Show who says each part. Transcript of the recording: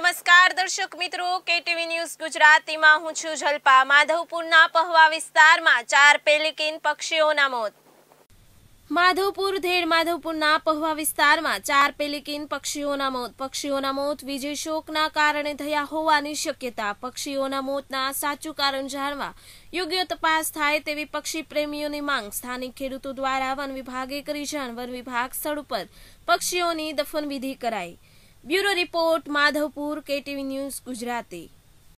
Speaker 1: નમસ્કાર દર્શક મિત્રો કેટીવી ન્યૂઝ ગુજરાતીમાં હું છું જલ્પા માધવપુરના પહવા વિસ્તારમાં ચાર પેલિકિન પક્ષીઓના મોત માધવપુર ધેડ માધવપુરના પહવા વિસ્તારમાં ચાર પેલિકિન પક્ષીઓના મોત પક્ષીઓના મોત વીજળી શોકના કારણે થયા હોવાની શક્યતા પક્ષીઓના મોતના સાચું કારણ જાણવા યોગ્ય તપાસ થાય તેવી પક્ષી પ્રેમીઓની માંગ સ્થાનિક ખેડૂતો દ્વારા વન વિભાગે કરી જાણ વન વિભાગ સ્થળ ઉપર પક્ષીઓની દફનવિધિ કરાઈ bureau report Madhavpur KTV news Gujarati